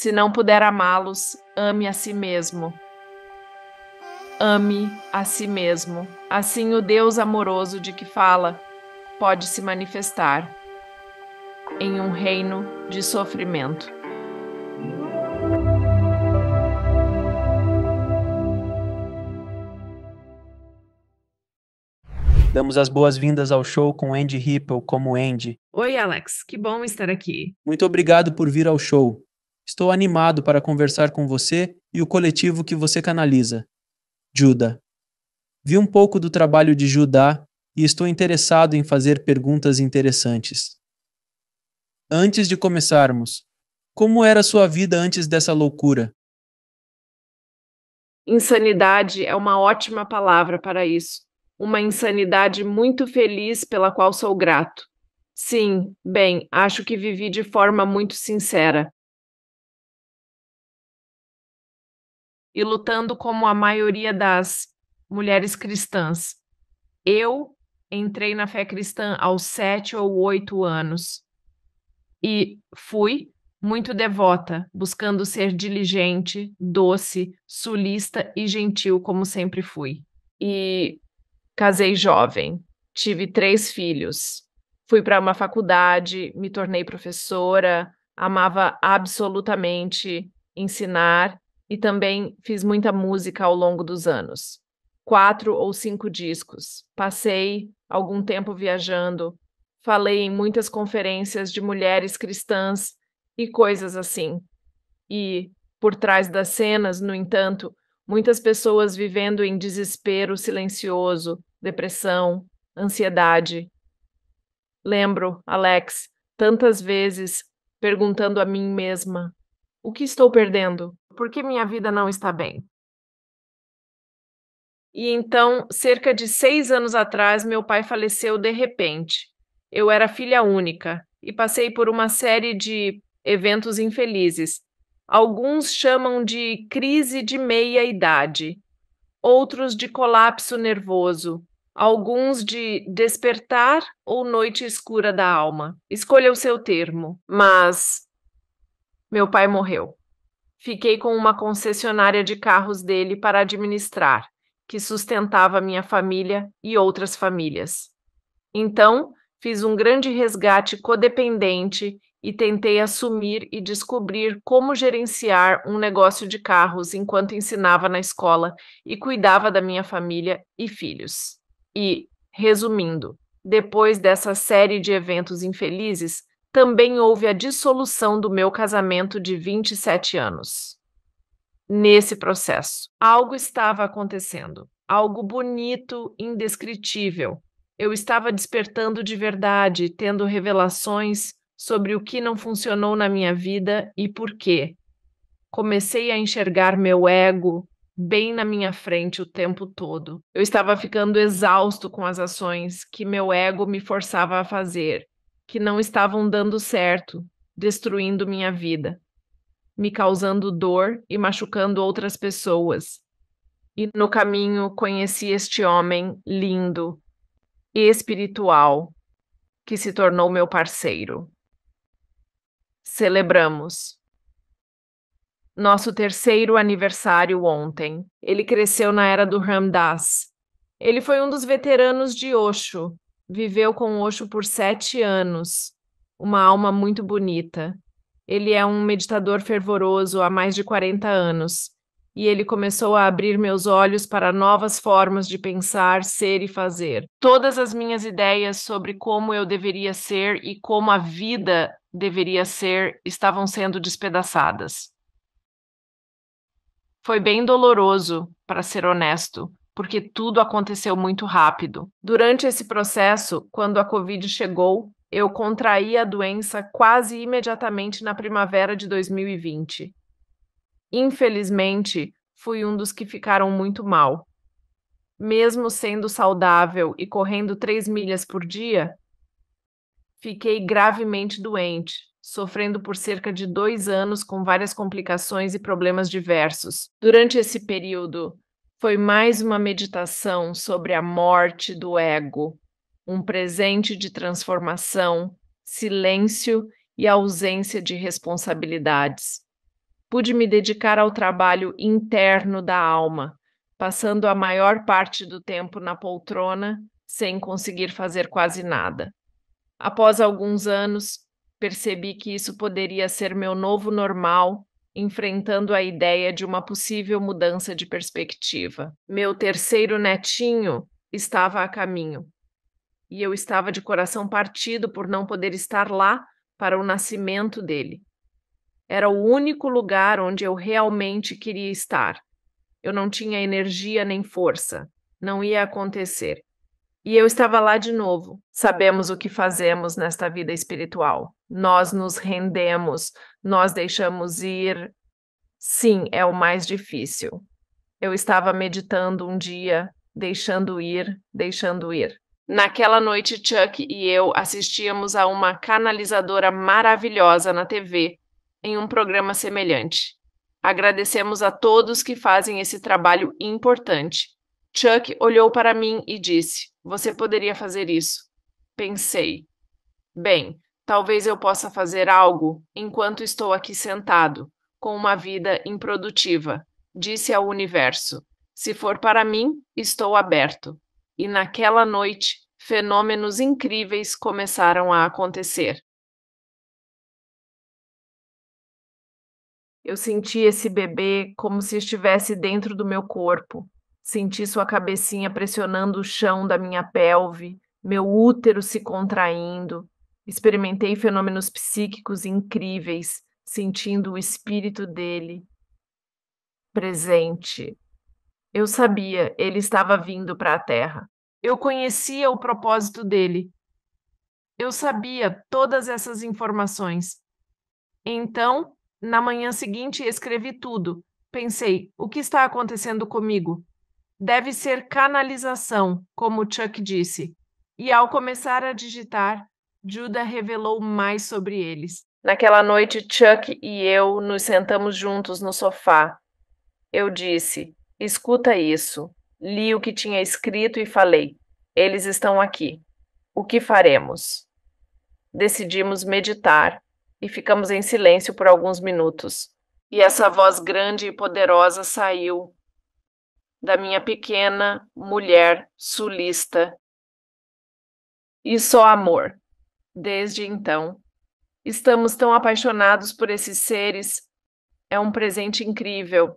Se não puder amá-los, ame a si mesmo. Ame a si mesmo. Assim o Deus amoroso de que fala pode se manifestar em um reino de sofrimento. Damos as boas-vindas ao show com Andy Ripple como Andy. Oi, Alex, que bom estar aqui. Muito obrigado por vir ao show. Estou animado para conversar com você e o coletivo que você canaliza. Judah. Vi um pouco do trabalho de Judá e estou interessado em fazer perguntas interessantes. Antes de começarmos, como era sua vida antes dessa loucura? Insanidade é uma ótima palavra para isso. Uma insanidade muito feliz pela qual sou grato. Sim, bem, acho que vivi de forma muito sincera. e lutando como a maioria das mulheres cristãs. Eu entrei na fé cristã aos sete ou oito anos e fui muito devota, buscando ser diligente, doce, sulista e gentil, como sempre fui. E casei jovem, tive três filhos, fui para uma faculdade, me tornei professora, amava absolutamente ensinar e também fiz muita música ao longo dos anos. Quatro ou cinco discos. Passei algum tempo viajando, falei em muitas conferências de mulheres cristãs e coisas assim. E, por trás das cenas, no entanto, muitas pessoas vivendo em desespero silencioso, depressão, ansiedade. Lembro, Alex, tantas vezes perguntando a mim mesma: o que estou perdendo? por que minha vida não está bem? E então, cerca de seis anos atrás, meu pai faleceu de repente. Eu era filha única e passei por uma série de eventos infelizes. Alguns chamam de crise de meia-idade, outros de colapso nervoso, alguns de despertar ou noite escura da alma. Escolha o seu termo, mas meu pai morreu. Fiquei com uma concessionária de carros dele para administrar, que sustentava minha família e outras famílias. Então, fiz um grande resgate codependente e tentei assumir e descobrir como gerenciar um negócio de carros enquanto ensinava na escola e cuidava da minha família e filhos. E, resumindo, depois dessa série de eventos infelizes, também houve a dissolução do meu casamento de 27 anos. Nesse processo, algo estava acontecendo, algo bonito, indescritível. Eu estava despertando de verdade, tendo revelações sobre o que não funcionou na minha vida e por quê. Comecei a enxergar meu ego bem na minha frente o tempo todo. Eu estava ficando exausto com as ações que meu ego me forçava a fazer que não estavam dando certo, destruindo minha vida, me causando dor e machucando outras pessoas. E no caminho conheci este homem lindo e espiritual que se tornou meu parceiro. Celebramos nosso terceiro aniversário ontem. Ele cresceu na era do Ramdas. Ele foi um dos veteranos de Osho, viveu com Osho por sete anos, uma alma muito bonita. Ele é um meditador fervoroso há mais de 40 anos, e ele começou a abrir meus olhos para novas formas de pensar, ser e fazer. Todas as minhas ideias sobre como eu deveria ser e como a vida deveria ser estavam sendo despedaçadas. Foi bem doloroso, para ser honesto, porque tudo aconteceu muito rápido. Durante esse processo, quando a Covid chegou, eu contraí a doença quase imediatamente na primavera de 2020. Infelizmente, fui um dos que ficaram muito mal. Mesmo sendo saudável e correndo 3 milhas por dia, fiquei gravemente doente, sofrendo por cerca de dois anos com várias complicações e problemas diversos. Durante esse período, foi mais uma meditação sobre a morte do ego, um presente de transformação, silêncio e ausência de responsabilidades. Pude me dedicar ao trabalho interno da alma, passando a maior parte do tempo na poltrona sem conseguir fazer quase nada. Após alguns anos, percebi que isso poderia ser meu novo normal enfrentando a ideia de uma possível mudança de perspectiva. Meu terceiro netinho estava a caminho e eu estava de coração partido por não poder estar lá para o nascimento dele. Era o único lugar onde eu realmente queria estar. Eu não tinha energia nem força. Não ia acontecer. E eu estava lá de novo. Sabemos o que fazemos nesta vida espiritual. Nós nos rendemos, nós deixamos ir, sim, é o mais difícil. Eu estava meditando um dia, deixando ir, deixando ir. Naquela noite, Chuck e eu assistíamos a uma canalizadora maravilhosa na TV, em um programa semelhante. Agradecemos a todos que fazem esse trabalho importante. Chuck olhou para mim e disse: Você poderia fazer isso. Pensei. Bem, Talvez eu possa fazer algo enquanto estou aqui sentado, com uma vida improdutiva, disse ao universo. Se for para mim, estou aberto. E naquela noite, fenômenos incríveis começaram a acontecer. Eu senti esse bebê como se estivesse dentro do meu corpo. Senti sua cabecinha pressionando o chão da minha pelve, meu útero se contraindo, Experimentei fenômenos psíquicos incríveis, sentindo o espírito dele presente. Eu sabia, ele estava vindo para a Terra. Eu conhecia o propósito dele. Eu sabia todas essas informações. Então, na manhã seguinte, escrevi tudo. Pensei: o que está acontecendo comigo? Deve ser canalização, como Chuck disse. E ao começar a digitar, Judah revelou mais sobre eles. Naquela noite, Chuck e eu nos sentamos juntos no sofá. Eu disse: Escuta isso. Li o que tinha escrito e falei: Eles estão aqui. O que faremos? Decidimos meditar e ficamos em silêncio por alguns minutos. E essa voz grande e poderosa saiu da minha pequena mulher sulista. E só amor desde então. Estamos tão apaixonados por esses seres. É um presente incrível.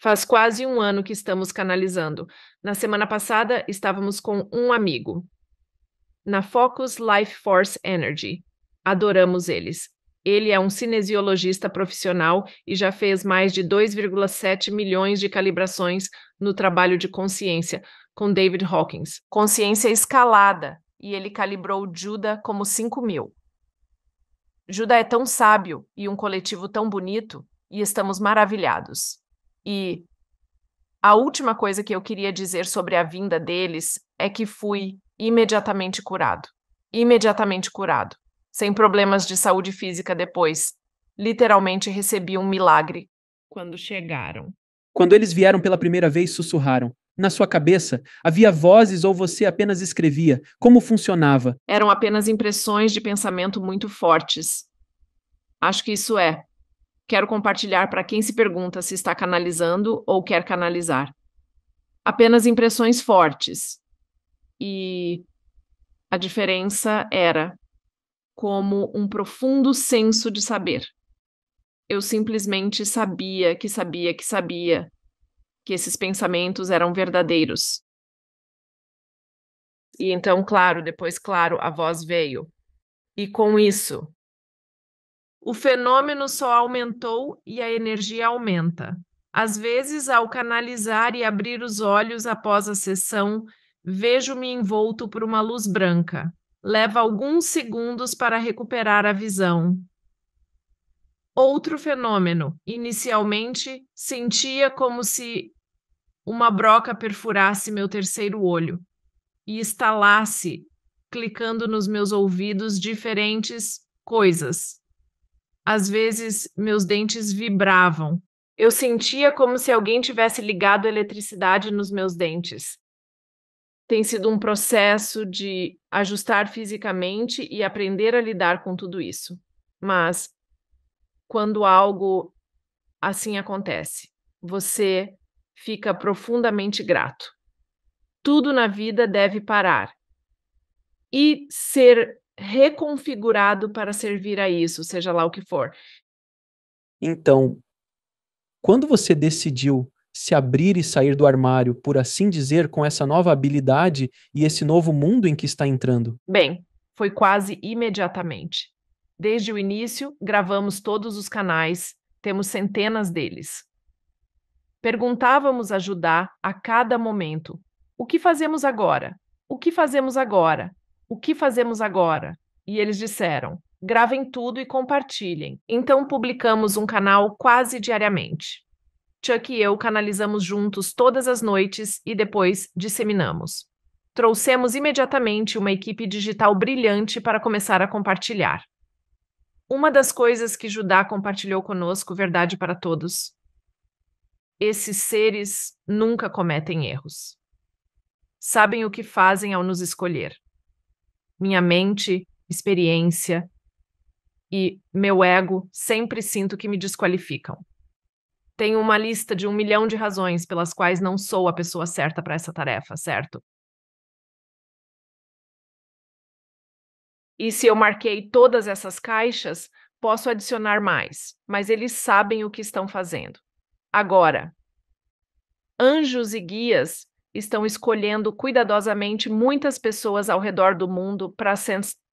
Faz quase um ano que estamos canalizando. Na semana passada, estávamos com um amigo. Na Focus Life Force Energy. Adoramos eles. Ele é um cinesiologista profissional e já fez mais de 2,7 milhões de calibrações no trabalho de consciência com David Hawkins. Consciência escalada, e ele calibrou Judah como 5 mil. Judah é tão sábio e um coletivo tão bonito, e estamos maravilhados. E a última coisa que eu queria dizer sobre a vinda deles é que fui imediatamente curado. Imediatamente curado. Sem problemas de saúde física depois. Literalmente recebi um milagre quando chegaram. Quando eles vieram pela primeira vez, sussurraram: na sua cabeça, havia vozes ou você apenas escrevia? Como funcionava? Eram apenas impressões de pensamento muito fortes. Acho que isso é. Quero compartilhar para quem se pergunta se está canalizando ou quer canalizar. Apenas impressões fortes. E a diferença era como um profundo senso de saber. Eu simplesmente sabia que sabia que sabia que esses pensamentos eram verdadeiros. E então, claro, depois, claro, a voz veio. E com isso, o fenômeno só aumentou e a energia aumenta. Às vezes, ao canalizar e abrir os olhos após a sessão, vejo-me envolto por uma luz branca. Leva alguns segundos para recuperar a visão. Outro fenômeno. Inicialmente, sentia como se uma broca perfurasse meu terceiro olho e estalasse, clicando nos meus ouvidos diferentes coisas. Às vezes, meus dentes vibravam. Eu sentia como se alguém tivesse ligado eletricidade nos meus dentes. Tem sido um processo de ajustar fisicamente e aprender a lidar com tudo isso. Mas quando algo assim acontece, você fica profundamente grato. Tudo na vida deve parar e ser reconfigurado para servir a isso, seja lá o que for. Então, quando você decidiu se abrir e sair do armário, por assim dizer, com essa nova habilidade e esse novo mundo em que está entrando? Bem, foi quase imediatamente. Desde o início, gravamos todos os canais, temos centenas deles. Perguntávamos a Judá a cada momento: O que fazemos agora? O que fazemos agora? O que fazemos agora? E eles disseram: Gravem tudo e compartilhem. Então publicamos um canal quase diariamente. Chuck e eu canalizamos juntos todas as noites e depois disseminamos. Trouxemos imediatamente uma equipe digital brilhante para começar a compartilhar. Uma das coisas que Judá compartilhou conosco, verdade para todos, esses seres nunca cometem erros. Sabem o que fazem ao nos escolher. Minha mente, experiência e meu ego sempre sinto que me desqualificam. Tenho uma lista de um milhão de razões pelas quais não sou a pessoa certa para essa tarefa, certo? E se eu marquei todas essas caixas, posso adicionar mais, mas eles sabem o que estão fazendo. Agora, anjos e guias estão escolhendo cuidadosamente muitas pessoas ao redor do mundo para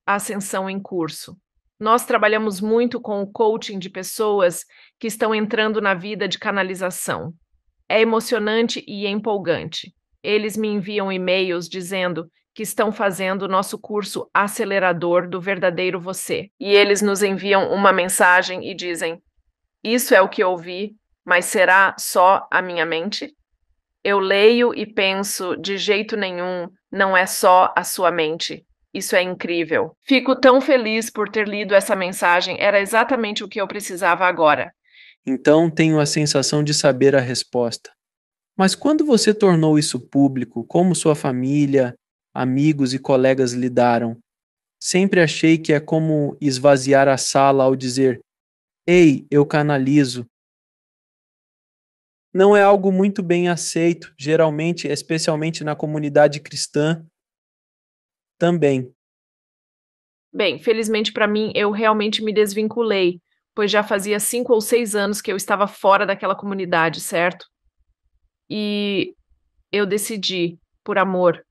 a ascensão em curso. Nós trabalhamos muito com o coaching de pessoas que estão entrando na vida de canalização. É emocionante e é empolgante. Eles me enviam e-mails dizendo que estão fazendo o nosso curso acelerador do verdadeiro você. E eles nos enviam uma mensagem e dizem: Isso é o que ouvi, mas será só a minha mente? Eu leio e penso, de jeito nenhum, não é só a sua mente. Isso é incrível. Fico tão feliz por ter lido essa mensagem, era exatamente o que eu precisava agora. Então tenho a sensação de saber a resposta. Mas quando você tornou isso público, como sua família, amigos e colegas lidaram? Sempre achei que é como esvaziar a sala ao dizer: Ei, eu canalizo, não é algo muito bem aceito, geralmente, especialmente na comunidade cristã também. Bem, felizmente para mim, eu realmente me desvinculei, pois já fazia cinco ou seis anos que eu estava fora daquela comunidade, certo? E eu decidi, por amor,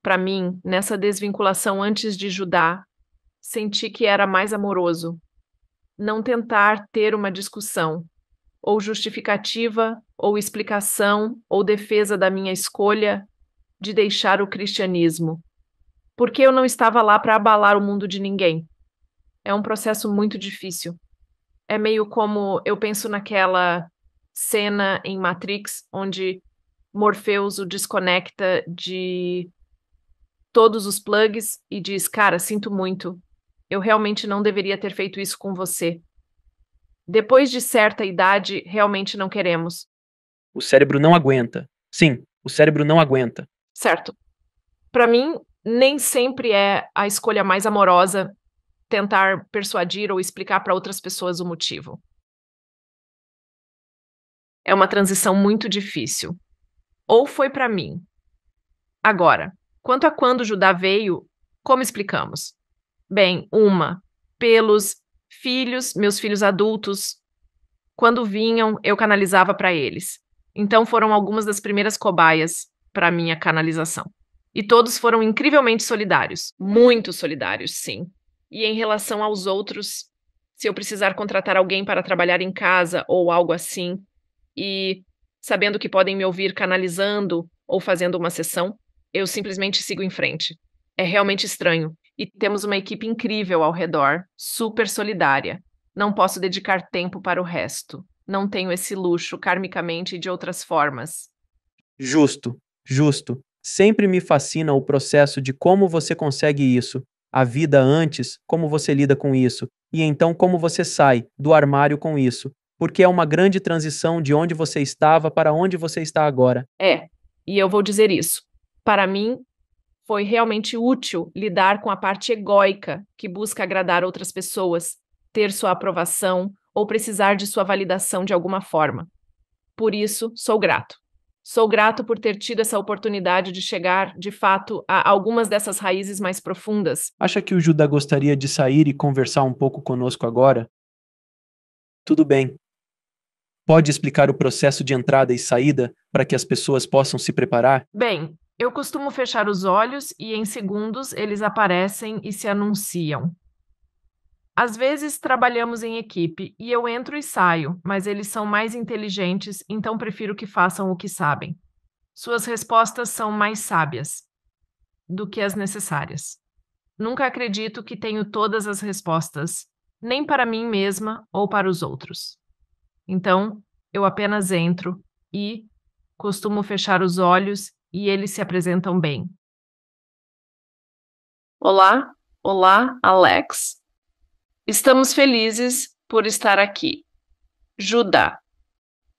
para mim, nessa desvinculação antes de Judá, senti que era mais amoroso. Não tentar ter uma discussão, ou justificativa, ou explicação ou defesa da minha escolha de deixar o cristianismo, porque eu não estava lá para abalar o mundo de ninguém. É um processo muito difícil. É meio como eu penso naquela cena em Matrix onde Morpheus o desconecta de todos os plugs e diz: "Cara, sinto muito. Eu realmente não deveria ter feito isso com você." Depois de certa idade, realmente não queremos. O cérebro não aguenta. Sim, o cérebro não aguenta. Certo. Para mim, nem sempre é a escolha mais amorosa tentar persuadir ou explicar para outras pessoas o motivo. É uma transição muito difícil. Ou foi para mim. Agora, quanto a quando Judá veio, como explicamos? Bem, uma, pelos filhos, meus filhos adultos, quando vinham, eu canalizava para eles. Então foram algumas das primeiras cobaias para minha canalização. E todos foram incrivelmente solidários, muito solidários, sim. E em relação aos outros, se eu precisar contratar alguém para trabalhar em casa ou algo assim, e sabendo que podem me ouvir canalizando ou fazendo uma sessão, eu simplesmente sigo em frente. É realmente estranho. E temos uma equipe incrível ao redor, super solidária. Não posso dedicar tempo para o resto não tenho esse luxo karmicamente de outras formas. Justo, justo. Sempre me fascina o processo de como você consegue isso, a vida antes, como você lida com isso, e então como você sai do armário com isso, porque é uma grande transição de onde você estava para onde você está agora. É, e eu vou dizer isso. Para mim, foi realmente útil lidar com a parte egóica que busca agradar outras pessoas, ter sua aprovação, ou precisar de sua validação de alguma forma. Por isso, sou grato. Sou grato por ter tido essa oportunidade de chegar, de fato, a algumas dessas raízes mais profundas. Acha que o Judá gostaria de sair e conversar um pouco conosco agora? Tudo bem. Pode explicar o processo de entrada e saída para que as pessoas possam se preparar? Bem, eu costumo fechar os olhos e em segundos eles aparecem e se anunciam. Às vezes trabalhamos em equipe e eu entro e saio, mas eles são mais inteligentes, então prefiro que façam o que sabem. Suas respostas são mais sábias do que as necessárias. Nunca acredito que tenho todas as respostas, nem para mim mesma ou para os outros. Então, eu apenas entro e costumo fechar os olhos e eles se apresentam bem. Olá, olá, Alex. Estamos felizes por estar aqui. Judá.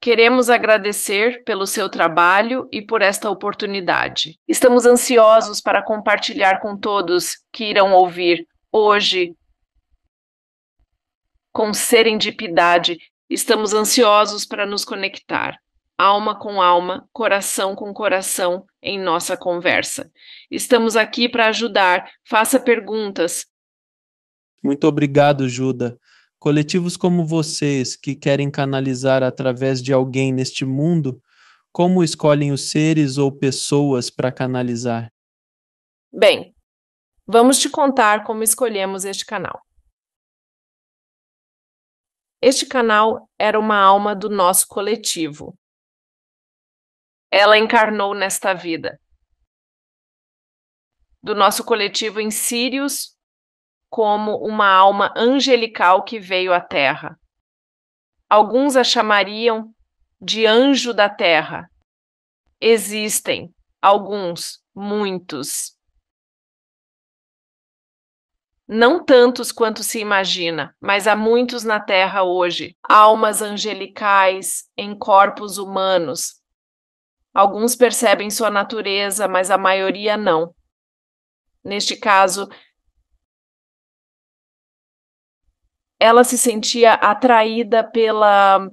Queremos agradecer pelo seu trabalho e por esta oportunidade. Estamos ansiosos para compartilhar com todos que irão ouvir hoje. Com serendipidade, estamos ansiosos para nos conectar, alma com alma, coração com coração, em nossa conversa. Estamos aqui para ajudar. Faça perguntas, muito obrigado, Juda. Coletivos como vocês, que querem canalizar através de alguém neste mundo, como escolhem os seres ou pessoas para canalizar? Bem, vamos te contar como escolhemos este canal. Este canal era uma alma do nosso coletivo. Ela encarnou nesta vida. Do nosso coletivo em Sirius, como uma alma angelical que veio à Terra. Alguns a chamariam de anjo da Terra. Existem alguns, muitos. Não tantos quanto se imagina, mas há muitos na Terra hoje, almas angelicais em corpos humanos. Alguns percebem sua natureza, mas a maioria não. Neste caso, ela se sentia atraída pela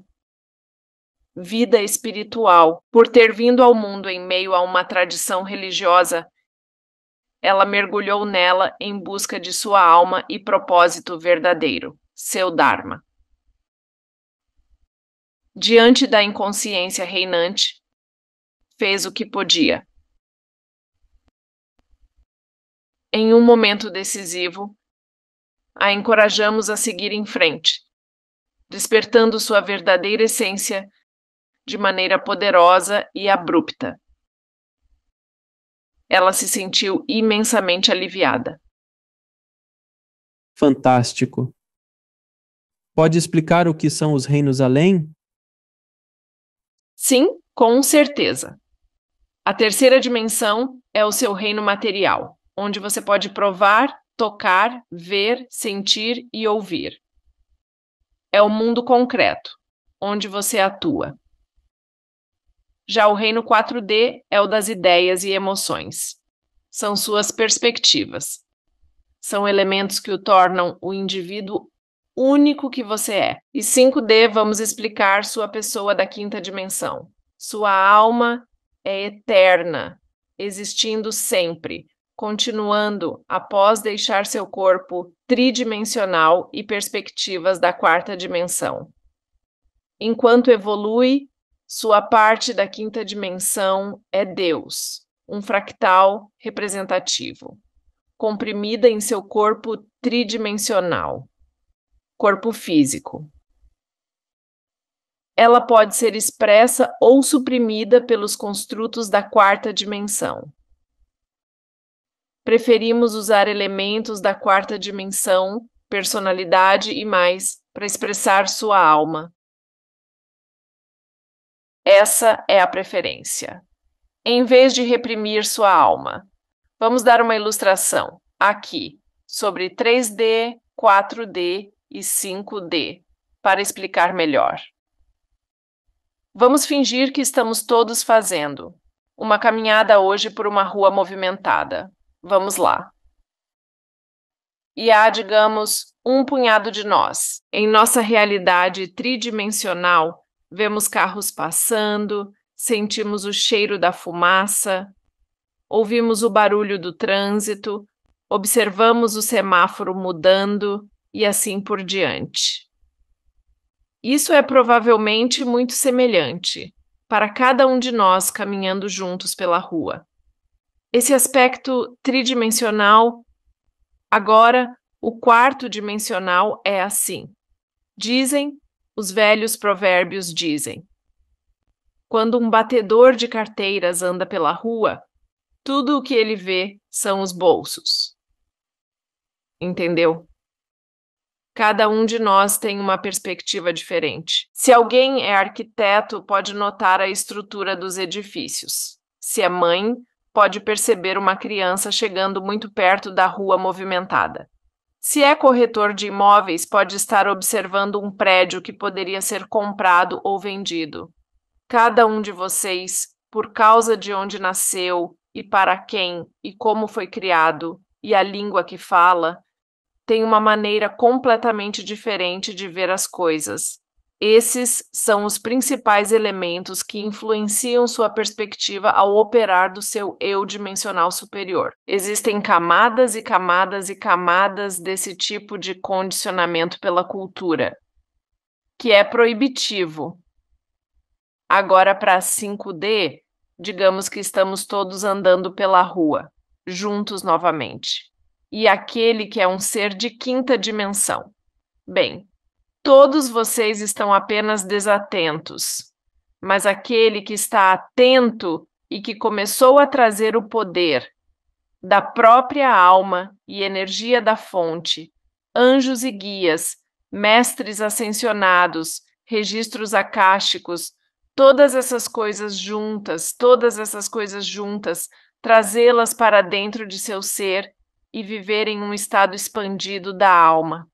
vida espiritual. Por ter vindo ao mundo em meio a uma tradição religiosa, ela mergulhou nela em busca de sua alma e propósito verdadeiro, seu Dharma. Diante da inconsciência reinante, fez o que podia. Em um momento decisivo, a encorajamos a seguir em frente, despertando sua verdadeira essência de maneira poderosa e abrupta. Ela se sentiu imensamente aliviada. Fantástico. Pode explicar o que são os reinos além? Sim, com certeza. A terceira dimensão é o seu reino material, onde você pode provar tocar, ver, sentir e ouvir. É o mundo concreto, onde você atua. Já o reino 4D é o das ideias e emoções. São suas perspectivas. São elementos que o tornam o indivíduo único que você é. E 5D vamos explicar sua pessoa da quinta dimensão. Sua alma é eterna, existindo sempre, continuando após deixar seu corpo tridimensional e perspectivas da quarta dimensão. Enquanto evolui, sua parte da quinta dimensão é Deus, um fractal representativo, comprimida em seu corpo tridimensional, corpo físico. Ela pode ser expressa ou suprimida pelos construtos da quarta dimensão preferimos usar elementos da quarta dimensão, personalidade e mais para expressar sua alma. Essa é a preferência. Em vez de reprimir sua alma, vamos dar uma ilustração aqui sobre 3D, 4D e 5D para explicar melhor. Vamos fingir que estamos todos fazendo uma caminhada hoje por uma rua movimentada. Vamos lá. E há, digamos, um punhado de nós. Em nossa realidade tridimensional, vemos carros passando, sentimos o cheiro da fumaça, ouvimos o barulho do trânsito, observamos o semáforo mudando e assim por diante. Isso é provavelmente muito semelhante para cada um de nós caminhando juntos pela rua esse aspecto tridimensional, agora o quarto dimensional é assim. Dizem, os velhos provérbios dizem. Quando um batedor de carteiras anda pela rua, tudo o que ele vê são os bolsos. Entendeu? Cada um de nós tem uma perspectiva diferente. Se alguém é arquiteto, pode notar a estrutura dos edifícios. Se é mãe, pode perceber uma criança chegando muito perto da rua movimentada. Se é corretor de imóveis, pode estar observando um prédio que poderia ser comprado ou vendido. Cada um de vocês, por causa de onde nasceu e para quem e como foi criado e a língua que fala, tem uma maneira completamente diferente de ver as coisas esses são os principais elementos que influenciam sua perspectiva ao operar do seu eu dimensional superior. Existem camadas e camadas e camadas desse tipo de condicionamento pela cultura, que é proibitivo. Agora, para 5D, digamos que estamos todos andando pela rua, juntos novamente, e aquele que é um ser de quinta dimensão. Bem, Todos vocês estão apenas desatentos, mas aquele que está atento e que começou a trazer o poder da própria alma e energia da fonte, anjos e guias, mestres ascensionados, registros acásticos, todas essas coisas juntas, todas essas coisas juntas, trazê-las para dentro de seu ser e viver em um estado expandido da alma.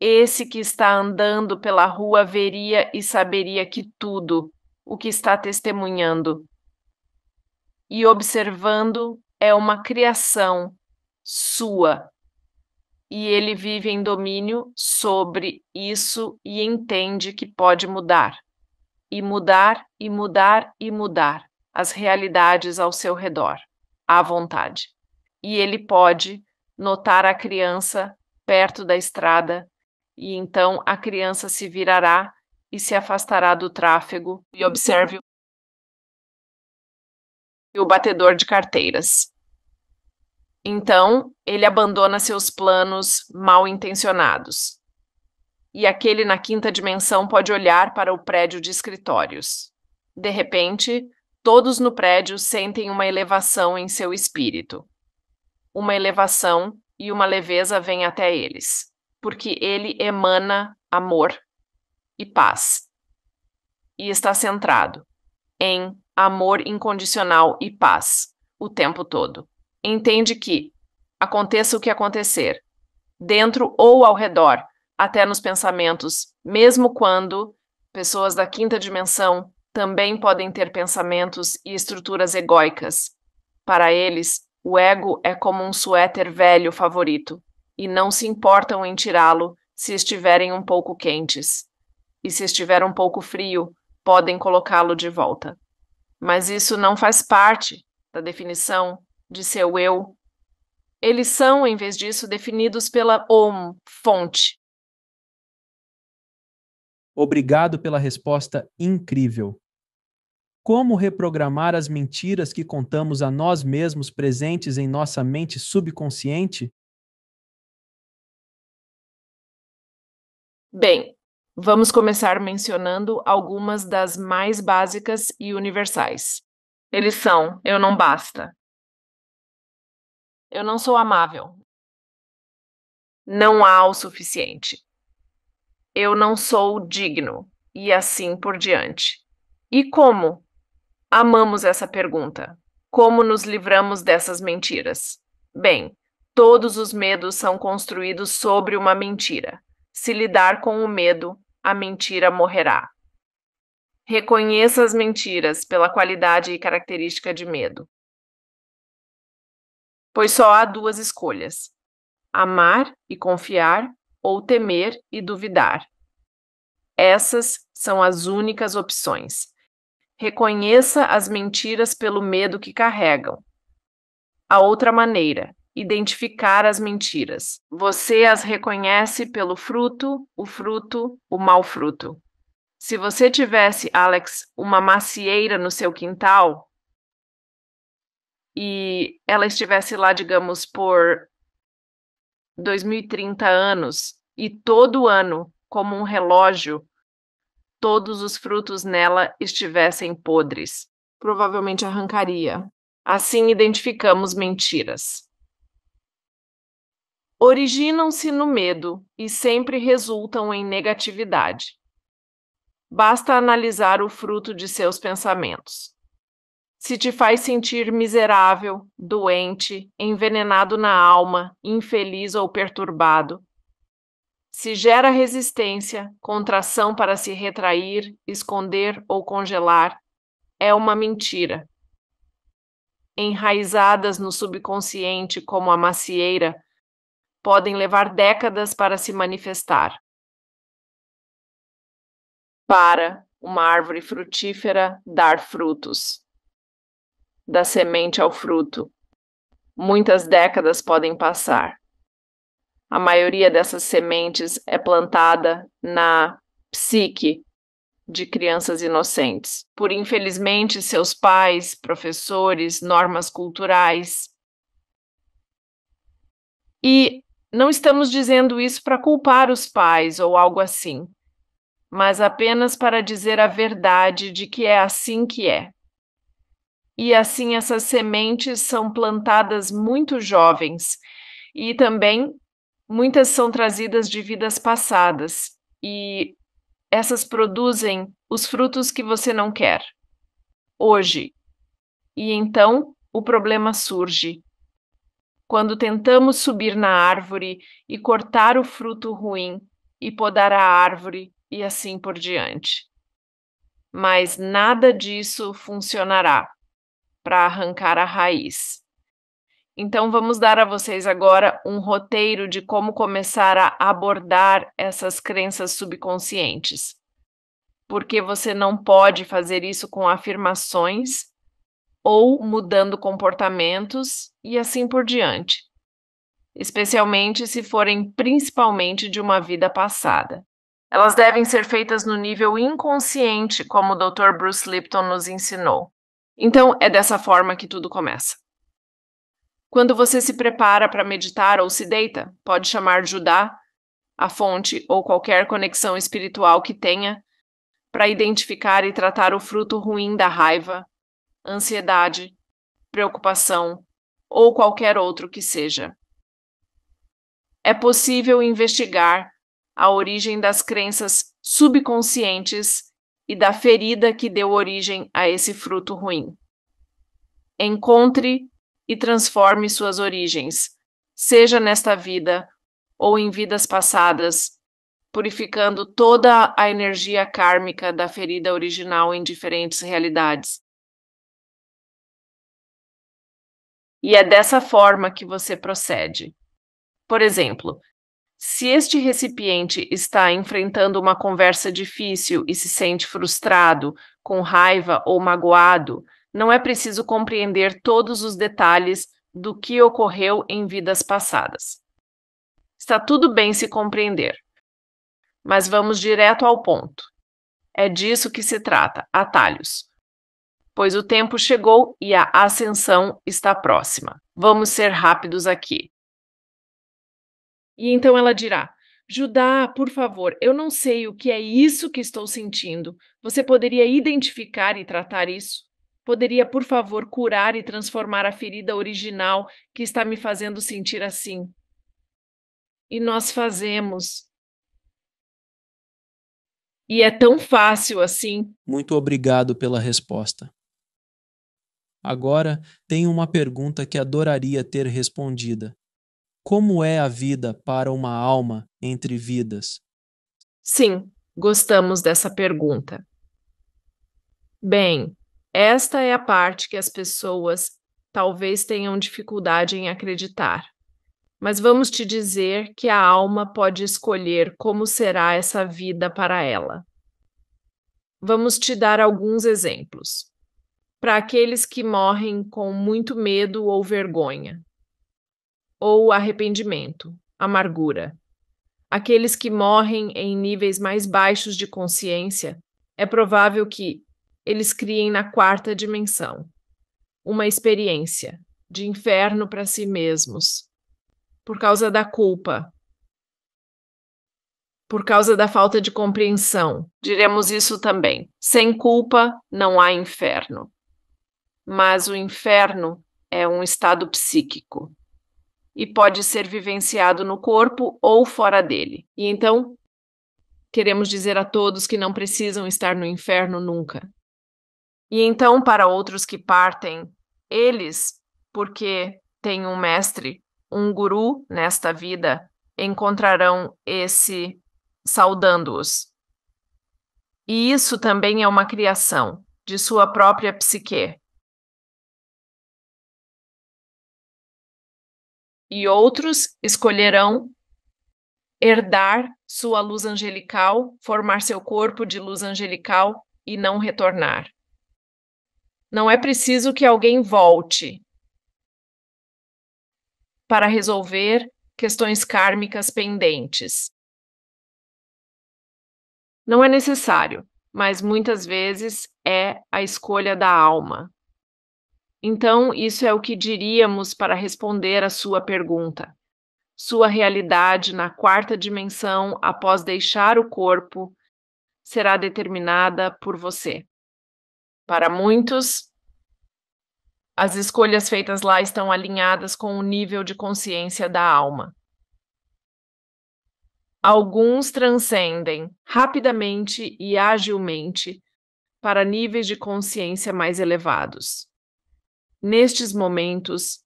Esse que está andando pela rua veria e saberia que tudo o que está testemunhando. E observando é uma criação sua. E ele vive em domínio sobre isso e entende que pode mudar. E mudar, e mudar, e mudar as realidades ao seu redor, à vontade. E ele pode notar a criança perto da estrada e então a criança se virará e se afastará do tráfego e observe o batedor de carteiras. Então, ele abandona seus planos mal intencionados. E aquele na quinta dimensão pode olhar para o prédio de escritórios. De repente, todos no prédio sentem uma elevação em seu espírito. Uma elevação e uma leveza vêm até eles porque ele emana amor e paz e está centrado em amor incondicional e paz o tempo todo. Entende que, aconteça o que acontecer, dentro ou ao redor, até nos pensamentos, mesmo quando pessoas da quinta dimensão também podem ter pensamentos e estruturas egóicas. Para eles, o ego é como um suéter velho favorito, e não se importam em tirá-lo se estiverem um pouco quentes. E se estiver um pouco frio, podem colocá-lo de volta. Mas isso não faz parte da definição de seu eu. Eles são, em vez disso, definidos pela OM, fonte. Obrigado pela resposta incrível. Como reprogramar as mentiras que contamos a nós mesmos presentes em nossa mente subconsciente? Bem, vamos começar mencionando algumas das mais básicas e universais. Eles são: eu não basta. Eu não sou amável. Não há o suficiente. Eu não sou digno. E assim por diante. E como? Amamos essa pergunta. Como nos livramos dessas mentiras? Bem, todos os medos são construídos sobre uma mentira. Se lidar com o medo, a mentira morrerá. Reconheça as mentiras pela qualidade e característica de medo. Pois só há duas escolhas: amar e confiar, ou temer e duvidar. Essas são as únicas opções. Reconheça as mentiras pelo medo que carregam. A outra maneira, identificar as mentiras. Você as reconhece pelo fruto, o fruto, o mau fruto. Se você tivesse, Alex, uma macieira no seu quintal e ela estivesse lá, digamos, por 2030 anos e todo ano, como um relógio, todos os frutos nela estivessem podres, provavelmente arrancaria. Assim identificamos mentiras originam-se no medo e sempre resultam em negatividade. Basta analisar o fruto de seus pensamentos. Se te faz sentir miserável, doente, envenenado na alma, infeliz ou perturbado, se gera resistência, contração para se retrair, esconder ou congelar, é uma mentira. Enraizadas no subconsciente como a macieira, podem levar décadas para se manifestar. Para uma árvore frutífera dar frutos. Da semente ao fruto. Muitas décadas podem passar. A maioria dessas sementes é plantada na psique de crianças inocentes, por infelizmente seus pais, professores, normas culturais. E não estamos dizendo isso para culpar os pais ou algo assim, mas apenas para dizer a verdade de que é assim que é. E assim essas sementes são plantadas muito jovens e também muitas são trazidas de vidas passadas e essas produzem os frutos que você não quer hoje. E então o problema surge quando tentamos subir na árvore e cortar o fruto ruim e podar a árvore e assim por diante. Mas nada disso funcionará para arrancar a raiz. Então, vamos dar a vocês agora um roteiro de como começar a abordar essas crenças subconscientes. Porque você não pode fazer isso com afirmações ou mudando comportamentos e assim por diante, especialmente se forem principalmente de uma vida passada. Elas devem ser feitas no nível inconsciente, como o Dr. Bruce Lipton nos ensinou. Então, é dessa forma que tudo começa. Quando você se prepara para meditar ou se deita, pode chamar Judá, a fonte ou qualquer conexão espiritual que tenha, para identificar e tratar o fruto ruim da raiva, ansiedade, preocupação ou qualquer outro que seja. É possível investigar a origem das crenças subconscientes e da ferida que deu origem a esse fruto ruim. Encontre e transforme suas origens, seja nesta vida ou em vidas passadas, purificando toda a energia kármica da ferida original em diferentes realidades, e é dessa forma que você procede. Por exemplo, se este recipiente está enfrentando uma conversa difícil e se sente frustrado, com raiva ou magoado, não é preciso compreender todos os detalhes do que ocorreu em vidas passadas. Está tudo bem se compreender. Mas vamos direto ao ponto. É disso que se trata, atalhos pois o tempo chegou e a ascensão está próxima. Vamos ser rápidos aqui. E então ela dirá: Judá, por favor, eu não sei o que é isso que estou sentindo. Você poderia identificar e tratar isso? Poderia, por favor, curar e transformar a ferida original que está me fazendo sentir assim? E nós fazemos. E é tão fácil assim. Muito obrigado pela resposta. Agora tenho uma pergunta que adoraria ter respondida. Como é a vida para uma alma entre vidas? Sim, gostamos dessa pergunta. Bem, esta é a parte que as pessoas talvez tenham dificuldade em acreditar. Mas vamos te dizer que a alma pode escolher como será essa vida para ela. Vamos te dar alguns exemplos para aqueles que morrem com muito medo ou vergonha, ou arrependimento, amargura. Aqueles que morrem em níveis mais baixos de consciência, é provável que eles criem na quarta dimensão uma experiência de inferno para si mesmos, por causa da culpa, por causa da falta de compreensão. Diremos isso também. Sem culpa não há inferno mas o inferno é um estado psíquico e pode ser vivenciado no corpo ou fora dele. E então, queremos dizer a todos que não precisam estar no inferno nunca. E então, para outros que partem, eles, porque têm um mestre, um guru nesta vida, encontrarão esse saudando-os. E isso também é uma criação de sua própria psique, e outros escolherão herdar sua luz angelical, formar seu corpo de luz angelical e não retornar. Não é preciso que alguém volte para resolver questões kármicas pendentes. Não é necessário, mas muitas vezes é a escolha da alma. Então, isso é o que diríamos para responder à sua pergunta. Sua realidade na quarta dimensão, após deixar o corpo, será determinada por você. Para muitos, as escolhas feitas lá estão alinhadas com o nível de consciência da alma. Alguns transcendem rapidamente e agilmente para níveis de consciência mais elevados nestes momentos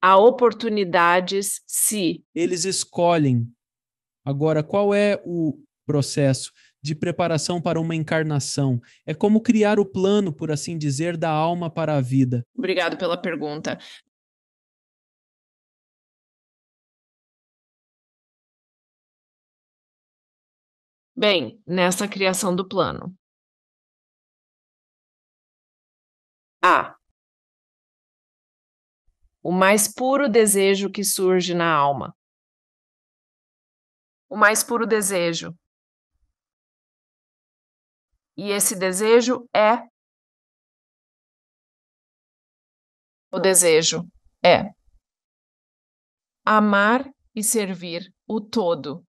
há oportunidades se eles escolhem. Agora, qual é o processo de preparação para uma encarnação? É como criar o plano, por assim dizer, da alma para a vida. Obrigado pela pergunta. Bem, nessa criação do plano. A o mais puro desejo que surge na alma. O mais puro desejo. E esse desejo é. O desejo é amar e servir o todo.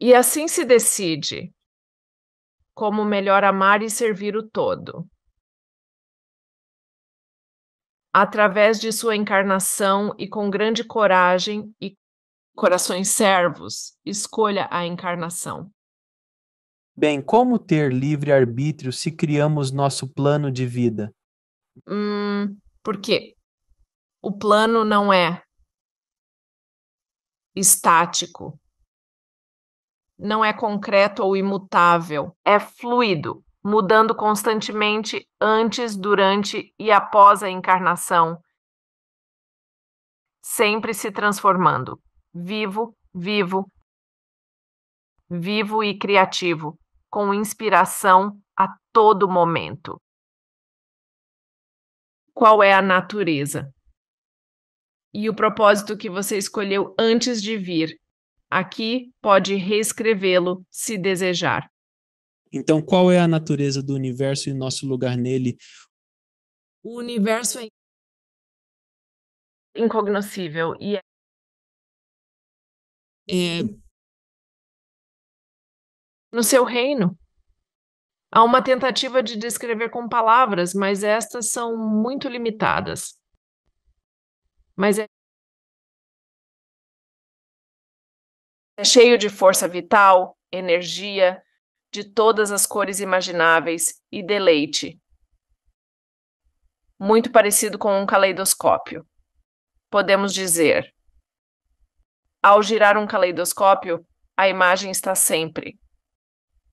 E assim se decide como melhor amar e servir o todo através de sua encarnação e com grande coragem e corações servos, escolha a encarnação. Bem, como ter livre arbítrio se criamos nosso plano de vida? Hum, por quê? O plano não é estático, não é concreto ou imutável, é fluido mudando constantemente antes, durante e após a encarnação, sempre se transformando. Vivo, vivo, vivo e criativo, com inspiração a todo momento. Qual é a natureza? E o propósito que você escolheu antes de vir. Aqui pode reescrevê-lo se desejar. Então, qual é a natureza do universo e nosso lugar nele? O universo é incognoscível e é... é... No seu reino, há uma tentativa de descrever com palavras, mas estas são muito limitadas. Mas é é cheio de força vital, energia, de todas as cores imagináveis e deleite. Muito parecido com um caleidoscópio. Podemos dizer: ao girar um caleidoscópio, a imagem está sempre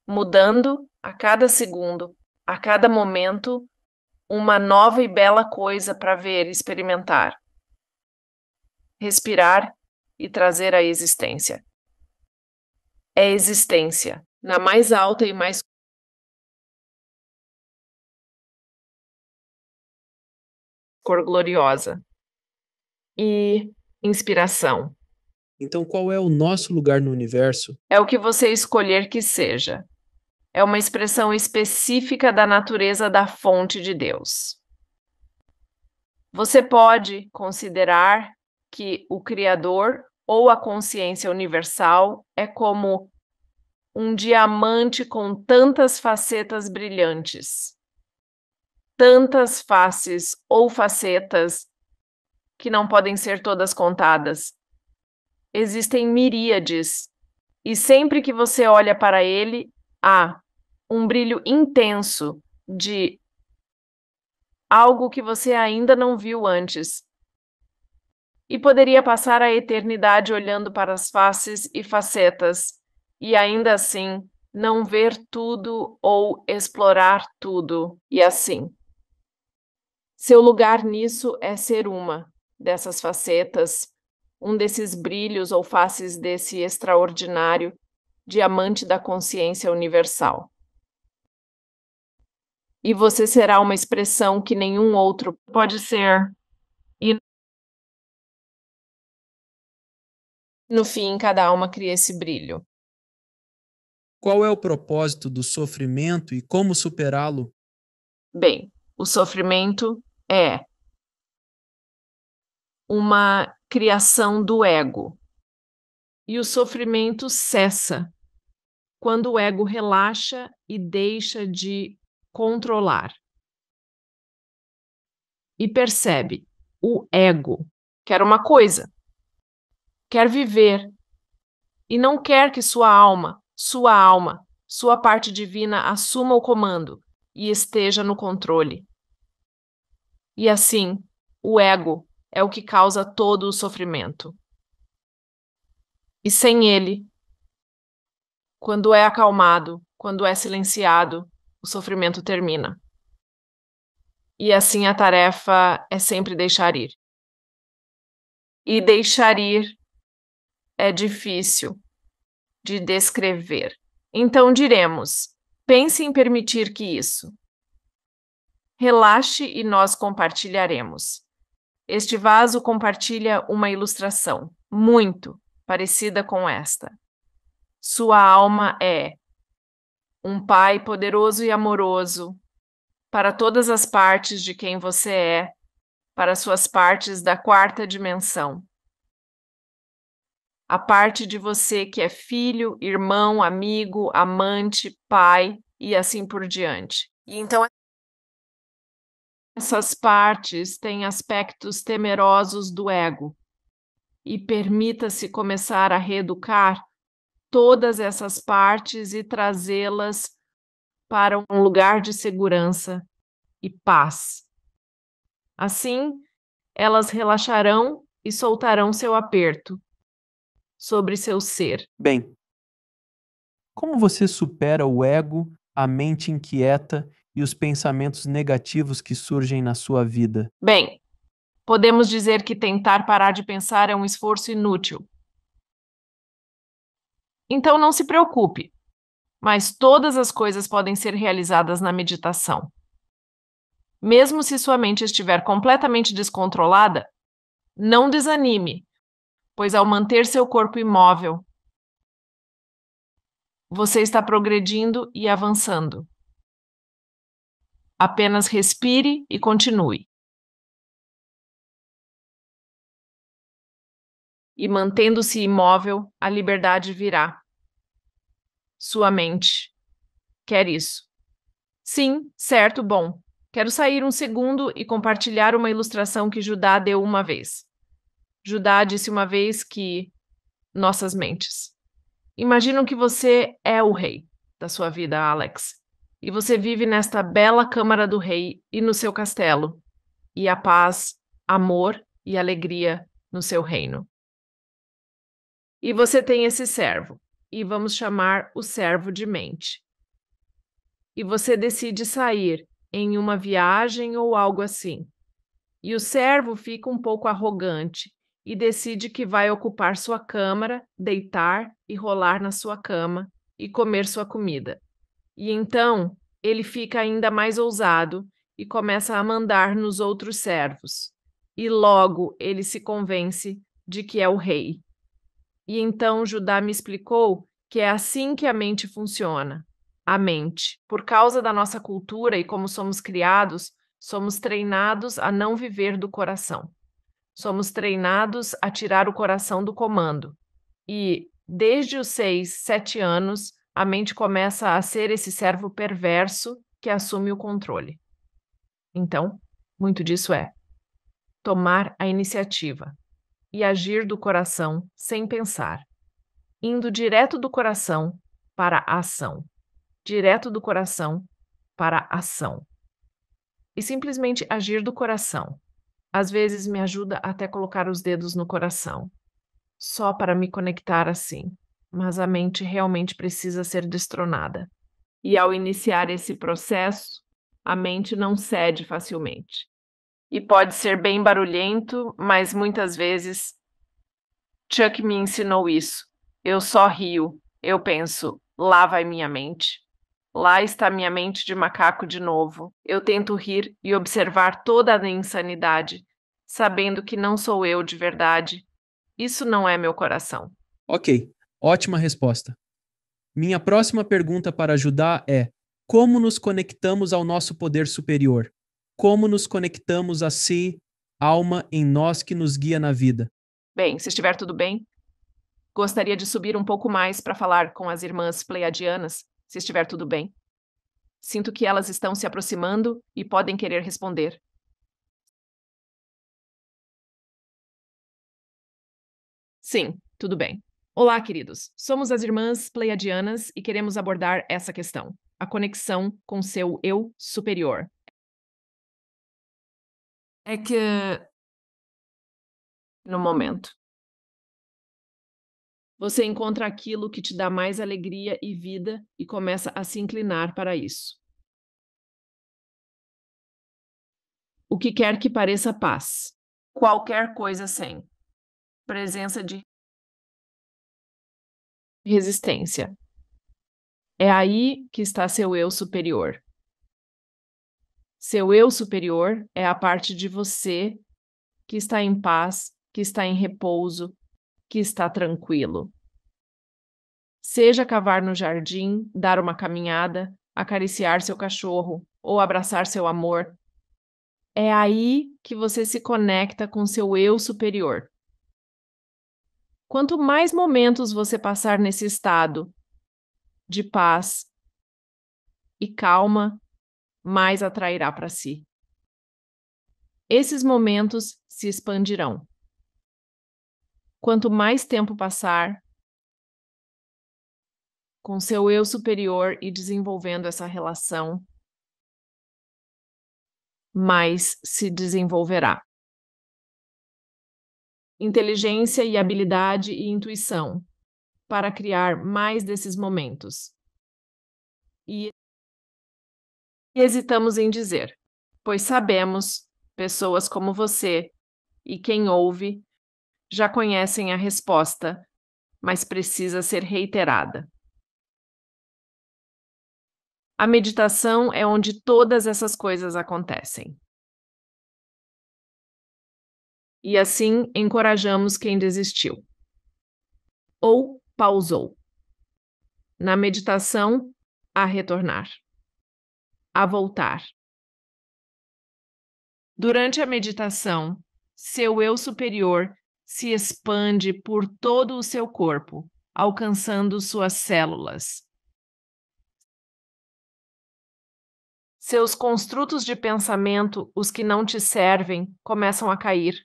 mudando a cada segundo, a cada momento, uma nova e bela coisa para ver, experimentar, respirar e trazer à existência. É existência na mais alta e mais cor gloriosa e inspiração. Então, qual é o nosso lugar no universo? É o que você escolher que seja. É uma expressão específica da natureza da fonte de Deus. Você pode considerar que o Criador ou a consciência universal é como um diamante com tantas facetas brilhantes, tantas faces ou facetas que não podem ser todas contadas. Existem miríades, e sempre que você olha para ele, há um brilho intenso de algo que você ainda não viu antes. E poderia passar a eternidade olhando para as faces e facetas e ainda assim não ver tudo ou explorar tudo e assim. Seu lugar nisso é ser uma dessas facetas, um desses brilhos ou faces desse extraordinário diamante da consciência universal. E você será uma expressão que nenhum outro pode ser. E no fim, cada alma cria esse brilho. Qual é o propósito do sofrimento e como superá-lo? Bem, o sofrimento é uma criação do ego. E o sofrimento cessa quando o ego relaxa e deixa de controlar. E percebe, o ego quer uma coisa, quer viver e não quer que sua alma sua alma, sua parte divina assuma o comando e esteja no controle. E assim, o ego é o que causa todo o sofrimento. E sem ele, quando é acalmado, quando é silenciado, o sofrimento termina. E assim a tarefa é sempre deixar ir. E deixar ir é difícil, de descrever. Então diremos: pense em permitir que isso. Relaxe e nós compartilharemos. Este vaso compartilha uma ilustração, muito parecida com esta. Sua alma é um pai poderoso e amoroso para todas as partes de quem você é, para suas partes da quarta dimensão a parte de você que é filho, irmão, amigo, amante, pai e assim por diante. E então essas partes têm aspectos temerosos do ego. E permita-se começar a reeducar todas essas partes e trazê-las para um lugar de segurança e paz. Assim, elas relaxarão e soltarão seu aperto, sobre seu ser? Bem, como você supera o ego, a mente inquieta e os pensamentos negativos que surgem na sua vida? Bem, podemos dizer que tentar parar de pensar é um esforço inútil. Então não se preocupe, mas todas as coisas podem ser realizadas na meditação. Mesmo se sua mente estiver completamente descontrolada, não desanime, pois ao manter seu corpo imóvel, você está progredindo e avançando. Apenas respire e continue. E mantendo-se imóvel, a liberdade virá. Sua mente quer isso. Sim, certo, bom. Quero sair um segundo e compartilhar uma ilustração que Judá deu uma vez. Judá disse uma vez que nossas mentes. Imaginam que você é o rei da sua vida, Alex, e você vive nesta bela câmara do rei e no seu castelo, e a paz, amor e alegria no seu reino. E você tem esse servo, e vamos chamar o servo de mente. E você decide sair em uma viagem ou algo assim. E o servo fica um pouco arrogante e decide que vai ocupar sua câmara, deitar e rolar na sua cama e comer sua comida. E então ele fica ainda mais ousado e começa a mandar nos outros servos. E logo ele se convence de que é o rei. E então Judá me explicou que é assim que a mente funciona. A mente, por causa da nossa cultura e como somos criados, somos treinados a não viver do coração somos treinados a tirar o coração do comando. E, desde os seis, sete anos, a mente começa a ser esse servo perverso que assume o controle. Então, muito disso é tomar a iniciativa e agir do coração sem pensar, indo direto do coração para a ação, direto do coração para a ação. E simplesmente agir do coração, às vezes me ajuda até colocar os dedos no coração, só para me conectar assim, mas a mente realmente precisa ser destronada. E ao iniciar esse processo, a mente não cede facilmente. E pode ser bem barulhento, mas muitas vezes Chuck me ensinou isso. Eu só rio, eu penso, lá vai minha mente. Lá está minha mente de macaco de novo. Eu tento rir e observar toda a insanidade, sabendo que não sou eu de verdade. Isso não é meu coração. Ok, ótima resposta. Minha próxima pergunta para ajudar é: como nos conectamos ao nosso poder superior? Como nos conectamos a si, alma em nós que nos guia na vida? Bem, se estiver tudo bem, gostaria de subir um pouco mais para falar com as irmãs pleiadianas se estiver tudo bem. Sinto que elas estão se aproximando e podem querer responder. Sim, tudo bem. Olá, queridos. Somos as irmãs pleiadianas e queremos abordar essa questão: a conexão com seu eu superior. É que. No momento. Você encontra aquilo que te dá mais alegria e vida e começa a se inclinar para isso. O que quer que pareça paz. Qualquer coisa sem. Presença de resistência. É aí que está seu eu superior. Seu eu superior é a parte de você que está em paz, que está em repouso, que está tranquilo. Seja cavar no jardim, dar uma caminhada, acariciar seu cachorro ou abraçar seu amor. É aí que você se conecta com seu eu superior. Quanto mais momentos você passar nesse estado de paz e calma, mais atrairá para si. Esses momentos se expandirão. Quanto mais tempo passar com seu eu superior e desenvolvendo essa relação, mais se desenvolverá. Inteligência e habilidade e intuição para criar mais desses momentos. E hesitamos em dizer, pois sabemos pessoas como você e quem ouve já conhecem a resposta, mas precisa ser reiterada. A meditação é onde todas essas coisas acontecem. E assim encorajamos quem desistiu ou pausou. Na meditação, a retornar, a voltar. Durante a meditação, seu eu superior se expande por todo o seu corpo, alcançando suas células. Seus construtos de pensamento, os que não te servem, começam a cair.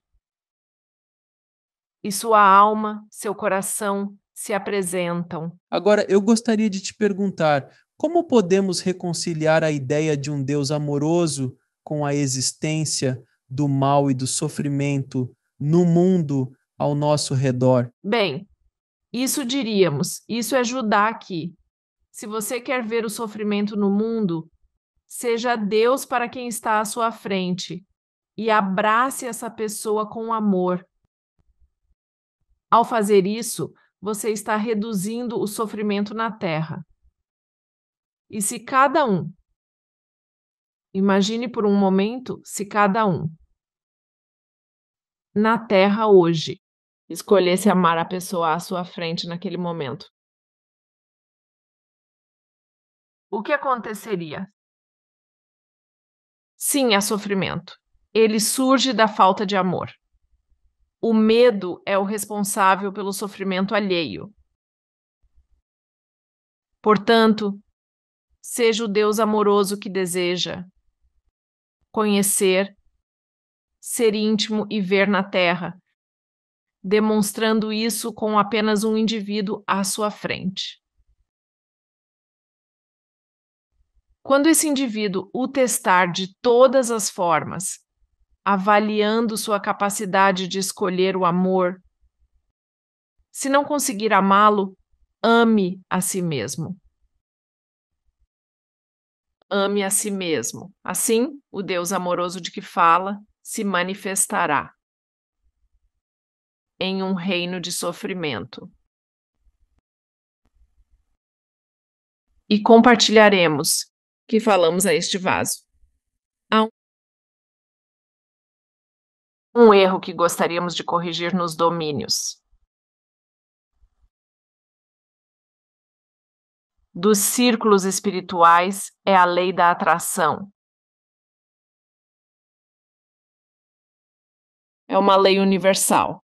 E sua alma, seu coração se apresentam. Agora, eu gostaria de te perguntar: como podemos reconciliar a ideia de um Deus amoroso com a existência do mal e do sofrimento no mundo ao nosso redor? Bem, isso diríamos, isso é Judá aqui. Se você quer ver o sofrimento no mundo, seja Deus para quem está à sua frente e abrace essa pessoa com amor. Ao fazer isso, você está reduzindo o sofrimento na terra. E se cada um, imagine por um momento, se cada um na Terra hoje escolhesse amar a pessoa à sua frente naquele momento? O que aconteceria? Sim, há sofrimento. Ele surge da falta de amor. O medo é o responsável pelo sofrimento alheio. Portanto, seja o Deus amoroso que deseja conhecer ser íntimo e ver na terra, demonstrando isso com apenas um indivíduo à sua frente. Quando esse indivíduo o testar de todas as formas, avaliando sua capacidade de escolher o amor, se não conseguir amá-lo, ame a si mesmo. Ame a si mesmo. Assim, o Deus amoroso de que fala se manifestará em um reino de sofrimento. E compartilharemos que falamos a este vaso. Há um erro que gostaríamos de corrigir nos domínios. Dos círculos espirituais é a lei da atração, é uma lei universal.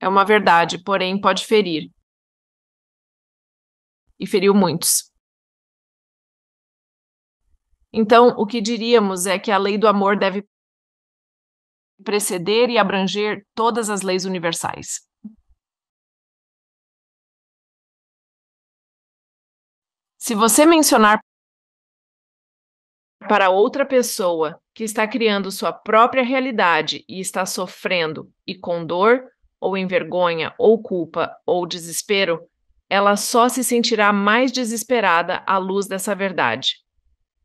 É uma verdade, porém pode ferir. E feriu muitos. Então, o que diríamos é que a lei do amor deve preceder e abranger todas as leis universais. Se você mencionar para outra pessoa que está criando sua própria realidade e está sofrendo e com dor, ou em vergonha, ou culpa, ou desespero, ela só se sentirá mais desesperada à luz dessa verdade.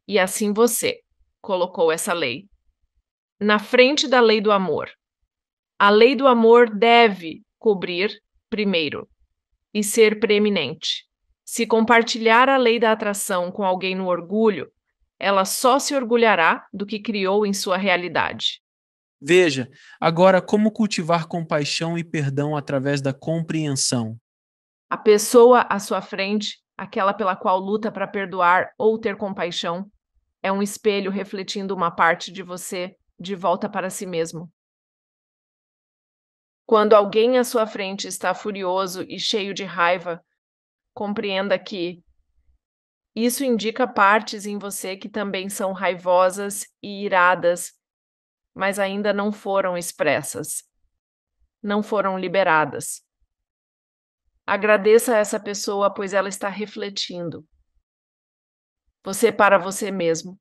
E assim você colocou essa lei. Na frente da lei do amor. A lei do amor deve cobrir, primeiro, e ser preeminente. Se compartilhar a lei da atração com alguém no orgulho, ela só se orgulhará do que criou em sua realidade. Veja, agora como cultivar compaixão e perdão através da compreensão. A pessoa à sua frente, aquela pela qual luta para perdoar ou ter compaixão, é um espelho refletindo uma parte de você de volta para si mesmo. Quando alguém à sua frente está furioso e cheio de raiva, compreenda que isso indica partes em você que também são raivosas e iradas, mas ainda não foram expressas, não foram liberadas. Agradeça a essa pessoa, pois ela está refletindo. Você é para você mesmo.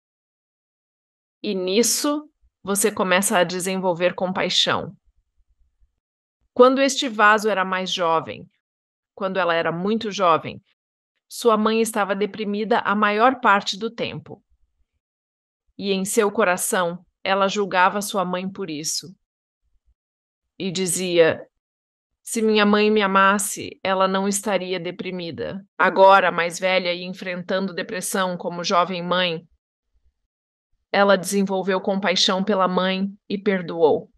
E nisso você começa a desenvolver compaixão. Quando este vaso era mais jovem, quando ela era muito jovem, sua mãe estava deprimida a maior parte do tempo. E em seu coração, ela julgava sua mãe por isso. E dizia: Se minha mãe me amasse, ela não estaria deprimida. Agora, mais velha e enfrentando depressão como jovem mãe, ela desenvolveu compaixão pela mãe e perdoou.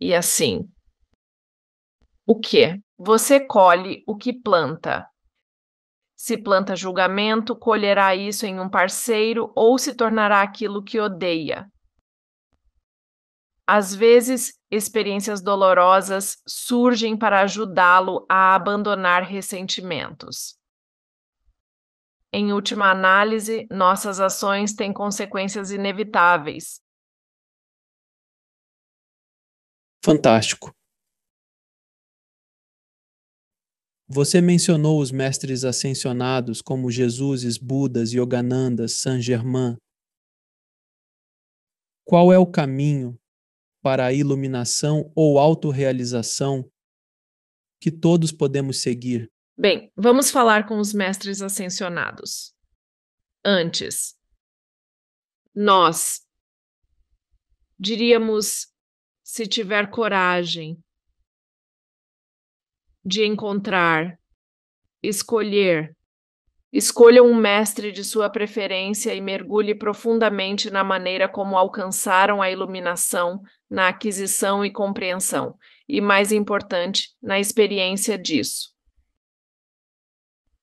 E assim, o que? Você colhe o que planta. Se planta julgamento, colherá isso em um parceiro ou se tornará aquilo que odeia. Às vezes, experiências dolorosas surgem para ajudá-lo a abandonar ressentimentos. Em última análise, nossas ações têm consequências inevitáveis. Fantástico. Você mencionou os mestres ascensionados como Jesus, Budas, Yogananda, Saint Germain. Qual é o caminho para a iluminação ou autorrealização que todos podemos seguir? Bem, vamos falar com os mestres ascensionados. Antes, nós diríamos, se tiver coragem, de encontrar, escolher. Escolha um mestre de sua preferência e mergulhe profundamente na maneira como alcançaram a iluminação, na aquisição e compreensão, e mais importante, na experiência disso.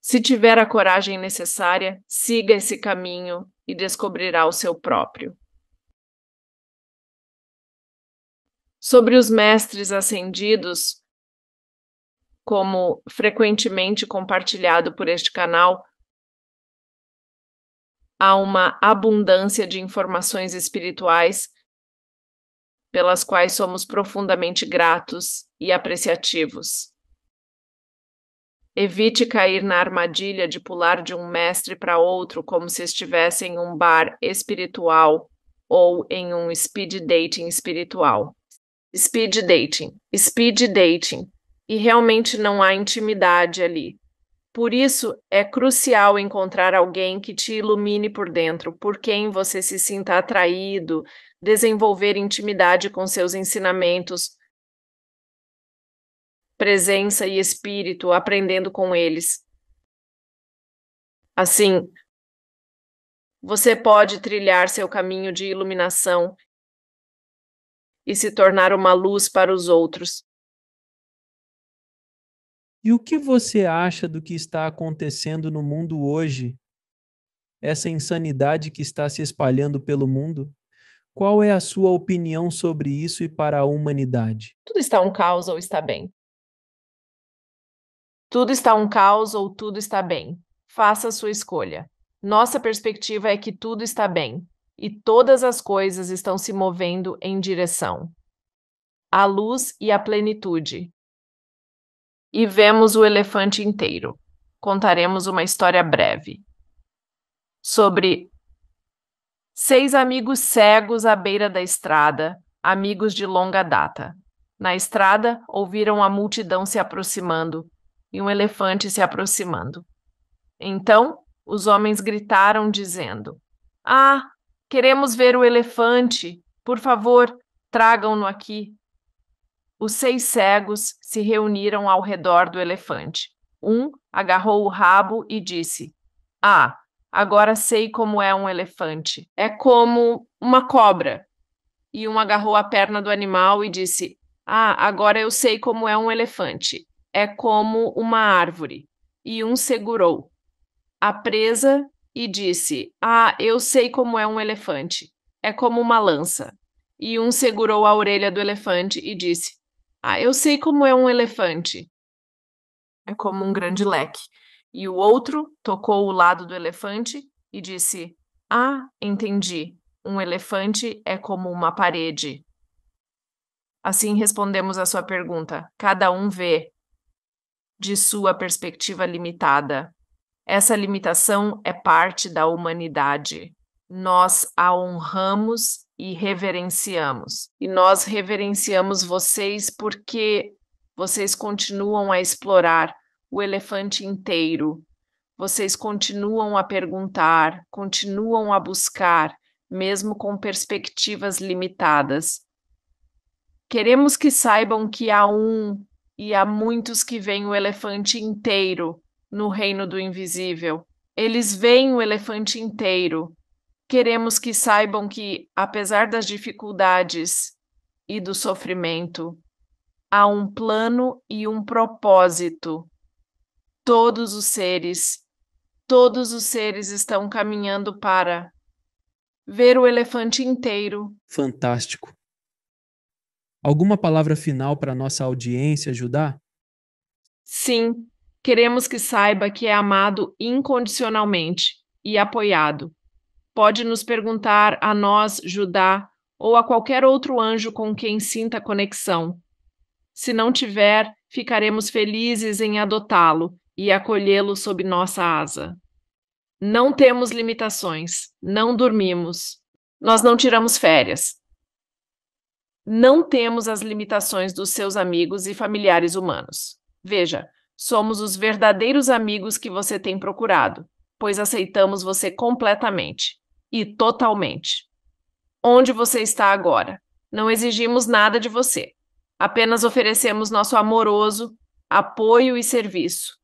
Se tiver a coragem necessária, siga esse caminho e descobrirá o seu próprio. Sobre os mestres ascendidos, como frequentemente compartilhado por este canal, há uma abundância de informações espirituais pelas quais somos profundamente gratos e apreciativos. Evite cair na armadilha de pular de um mestre para outro como se estivesse em um bar espiritual ou em um speed dating espiritual. Speed dating. Speed dating e realmente não há intimidade ali. Por isso, é crucial encontrar alguém que te ilumine por dentro, por quem você se sinta atraído, desenvolver intimidade com seus ensinamentos, presença e espírito, aprendendo com eles. Assim, você pode trilhar seu caminho de iluminação e se tornar uma luz para os outros. E o que você acha do que está acontecendo no mundo hoje? Essa insanidade que está se espalhando pelo mundo? Qual é a sua opinião sobre isso e para a humanidade? Tudo está um caos ou está bem? Tudo está um caos ou tudo está bem? Faça a sua escolha. Nossa perspectiva é que tudo está bem e todas as coisas estão se movendo em direção à luz e à plenitude, e vemos o elefante inteiro. Contaremos uma história breve sobre seis amigos cegos à beira da estrada, amigos de longa data. Na estrada, ouviram a multidão se aproximando e um elefante se aproximando. Então, os homens gritaram, dizendo: Ah, queremos ver o elefante! Por favor, tragam-no aqui. Os seis cegos se reuniram ao redor do elefante. Um agarrou o rabo e disse: Ah, agora sei como é um elefante. É como uma cobra. E um agarrou a perna do animal e disse: Ah, agora eu sei como é um elefante. É como uma árvore. E um segurou a presa e disse: Ah, eu sei como é um elefante. É como uma lança. E um segurou a orelha do elefante e disse: ah, eu sei como é um elefante. É como um grande leque. E o outro tocou o lado do elefante e disse: Ah, entendi. Um elefante é como uma parede. Assim respondemos à sua pergunta. Cada um vê de sua perspectiva limitada. Essa limitação é parte da humanidade. Nós a honramos e reverenciamos. E nós reverenciamos vocês porque vocês continuam a explorar o elefante inteiro. Vocês continuam a perguntar, continuam a buscar, mesmo com perspectivas limitadas. Queremos que saibam que há um e há muitos que veem o elefante inteiro no reino do invisível. Eles veem o elefante inteiro Queremos que saibam que, apesar das dificuldades e do sofrimento, há um plano e um propósito. Todos os seres, todos os seres estão caminhando para ver o elefante inteiro. Fantástico. Alguma palavra final para nossa audiência ajudar? Sim, queremos que saiba que é amado incondicionalmente e apoiado pode nos perguntar a nós, Judá, ou a qualquer outro anjo com quem sinta conexão. Se não tiver, ficaremos felizes em adotá-lo e acolhê-lo sob nossa asa. Não temos limitações, não dormimos, nós não tiramos férias. Não temos as limitações dos seus amigos e familiares humanos. Veja, somos os verdadeiros amigos que você tem procurado, pois aceitamos você completamente e totalmente. Onde você está agora? Não exigimos nada de você. Apenas oferecemos nosso amoroso apoio e serviço.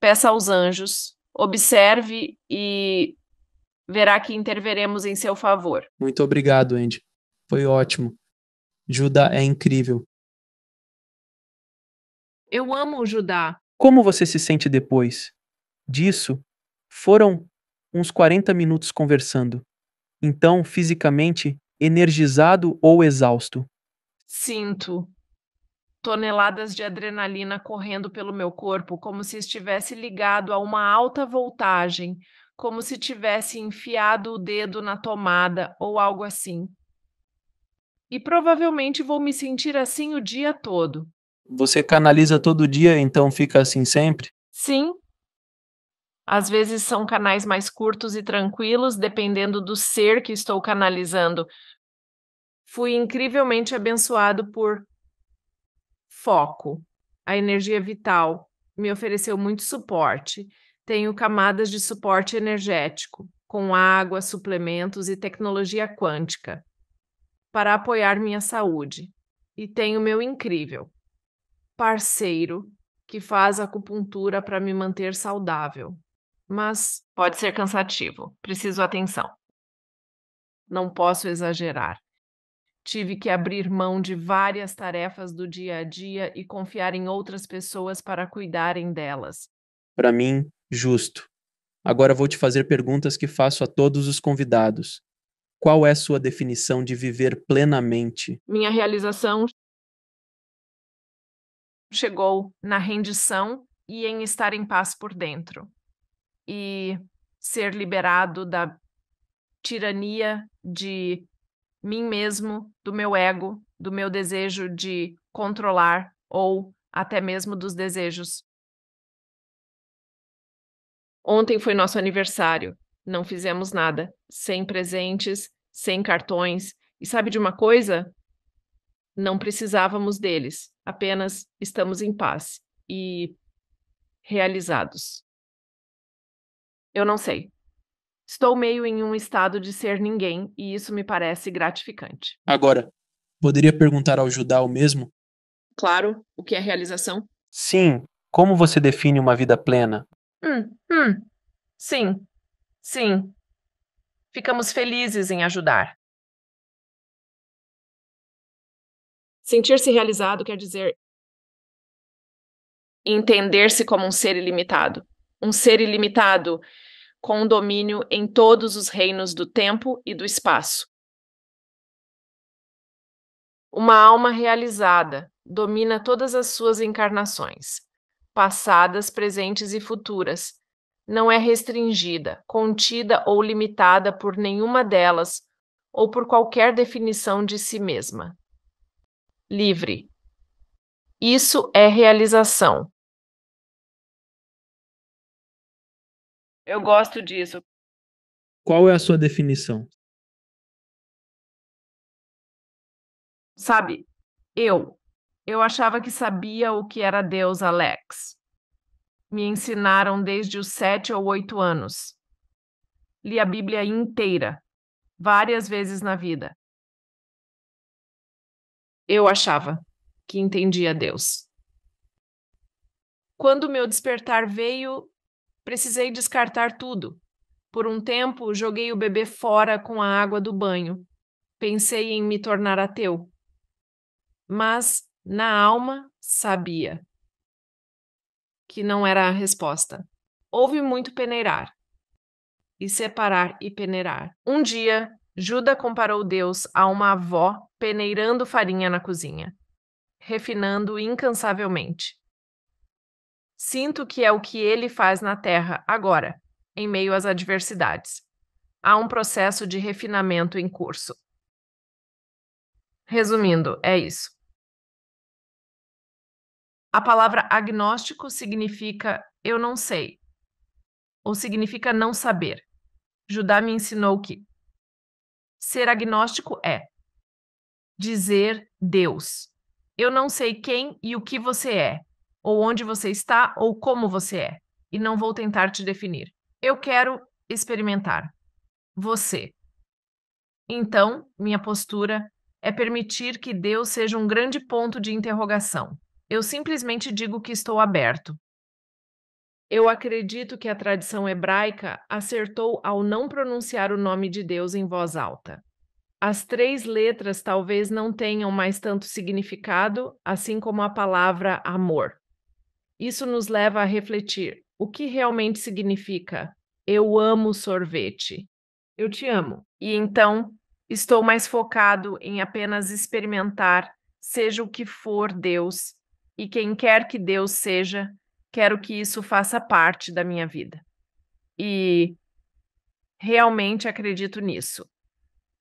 Peça aos anjos, observe e verá que interveremos em seu favor. Muito obrigado, Andy. Foi ótimo. Judá é incrível. Eu amo o Judá. Como você se sente depois disso? Foram uns 40 minutos conversando. Então, fisicamente, energizado ou exausto. Sinto toneladas de adrenalina correndo pelo meu corpo, como se estivesse ligado a uma alta voltagem, como se tivesse enfiado o dedo na tomada ou algo assim. E provavelmente vou me sentir assim o dia todo. Você canaliza todo dia, então fica assim sempre? Sim, às vezes são canais mais curtos e tranquilos, dependendo do ser que estou canalizando. Fui incrivelmente abençoado por foco, a energia vital, me ofereceu muito suporte. Tenho camadas de suporte energético, com água, suplementos e tecnologia quântica, para apoiar minha saúde. E tenho meu incrível parceiro que faz acupuntura para me manter saudável mas pode ser cansativo. Preciso atenção. Não posso exagerar. Tive que abrir mão de várias tarefas do dia a dia e confiar em outras pessoas para cuidarem delas. Para mim, justo. Agora vou te fazer perguntas que faço a todos os convidados. Qual é sua definição de viver plenamente? Minha realização chegou na rendição e em estar em paz por dentro e ser liberado da tirania de mim mesmo, do meu ego, do meu desejo de controlar ou até mesmo dos desejos. Ontem foi nosso aniversário, não fizemos nada, sem presentes, sem cartões, e sabe de uma coisa? Não precisávamos deles, apenas estamos em paz e realizados. Eu não sei. Estou meio em um estado de ser ninguém e isso me parece gratificante. Agora, poderia perguntar ao Judá o mesmo? Claro, o que é realização? Sim. Como você define uma vida plena? Hum, hum. Sim, sim. Ficamos felizes em ajudar. Sentir-se realizado quer dizer entender-se como um ser ilimitado, um ser ilimitado, com domínio em todos os reinos do tempo e do espaço. Uma alma realizada domina todas as suas encarnações, passadas, presentes e futuras. Não é restringida, contida ou limitada por nenhuma delas ou por qualquer definição de si mesma. Livre. Isso é realização, Eu gosto disso. Qual é a sua definição? Sabe, eu. Eu achava que sabia o que era Deus, Alex. Me ensinaram desde os sete ou oito anos. Li a Bíblia inteira, várias vezes na vida. Eu achava que entendia Deus. Quando meu despertar veio, Precisei descartar tudo. Por um tempo, joguei o bebê fora com a água do banho. Pensei em me tornar ateu. Mas, na alma, sabia que não era a resposta. Houve muito peneirar e separar e peneirar. Um dia, Judas comparou Deus a uma avó peneirando farinha na cozinha, refinando incansavelmente. Sinto que é o que ele faz na Terra agora, em meio às adversidades. Há um processo de refinamento em curso. Resumindo, é isso. A palavra agnóstico significa eu não sei, ou significa não saber. Judá me ensinou que ser agnóstico é dizer Deus. Eu não sei quem e o que você é, ou onde você está, ou como você é, e não vou tentar te definir. Eu quero experimentar você. Então, minha postura é permitir que Deus seja um grande ponto de interrogação. Eu simplesmente digo que estou aberto. Eu acredito que a tradição hebraica acertou ao não pronunciar o nome de Deus em voz alta. As três letras talvez não tenham mais tanto significado, assim como a palavra amor. Isso nos leva a refletir: o que realmente significa eu amo sorvete? Eu te amo. E então estou mais focado em apenas experimentar, seja o que for Deus, e quem quer que Deus seja, quero que isso faça parte da minha vida. E realmente acredito nisso.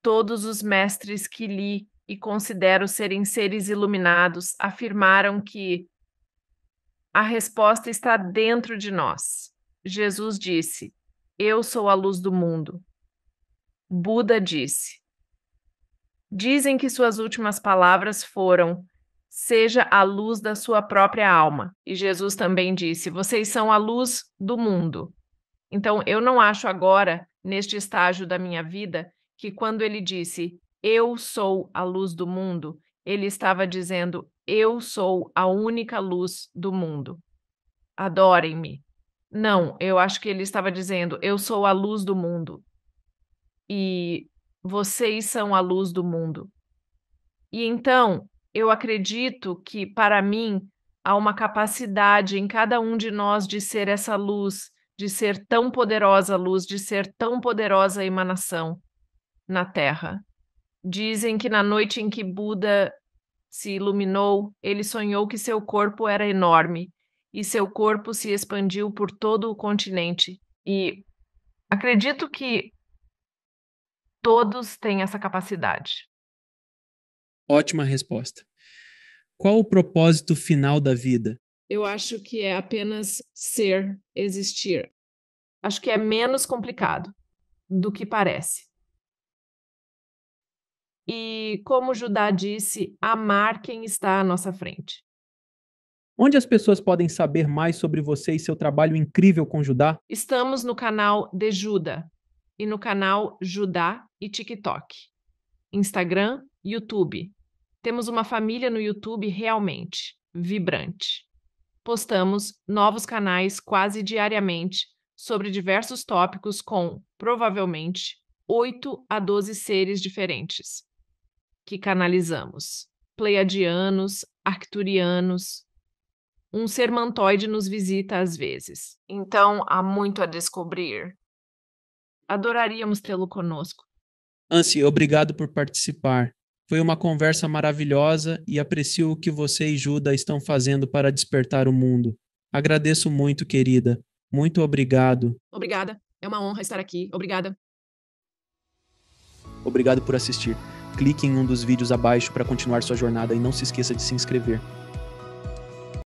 Todos os mestres que li e considero serem seres iluminados afirmaram que a resposta está dentro de nós. Jesus disse: Eu sou a luz do mundo. Buda disse. Dizem que suas últimas palavras foram: Seja a luz da sua própria alma. E Jesus também disse: Vocês são a luz do mundo. Então, eu não acho agora, neste estágio da minha vida, que quando ele disse: Eu sou a luz do mundo, ele estava dizendo: eu sou a única luz do mundo. Adorem-me. Não, eu acho que ele estava dizendo: Eu sou a luz do mundo. E vocês são a luz do mundo. E então, eu acredito que, para mim, há uma capacidade em cada um de nós de ser essa luz, de ser tão poderosa luz, de ser tão poderosa emanação na Terra. Dizem que na noite em que Buda se iluminou, ele sonhou que seu corpo era enorme e seu corpo se expandiu por todo o continente. E acredito que todos têm essa capacidade. Ótima resposta. Qual o propósito final da vida? Eu acho que é apenas ser, existir. Acho que é menos complicado do que parece e, como Judá disse, amar quem está à nossa frente. Onde as pessoas podem saber mais sobre você e seu trabalho incrível com Judá? Estamos no canal de Judá e no canal Judá e TikTok, Instagram, YouTube. Temos uma família no YouTube realmente vibrante. Postamos novos canais quase diariamente sobre diversos tópicos com, provavelmente, 8 a 12 seres diferentes que canalizamos: pleiadianos, arcturianos. Um sermantoide nos visita às vezes. Então há muito a descobrir. Adoraríamos tê-lo conosco. Ansi, obrigado por participar. Foi uma conversa maravilhosa e aprecio o que você e Juda estão fazendo para despertar o mundo. Agradeço muito, querida. Muito obrigado. Obrigada. É uma honra estar aqui. Obrigada. Obrigado por assistir clique em um dos vídeos abaixo para continuar sua jornada e não se esqueça de se inscrever.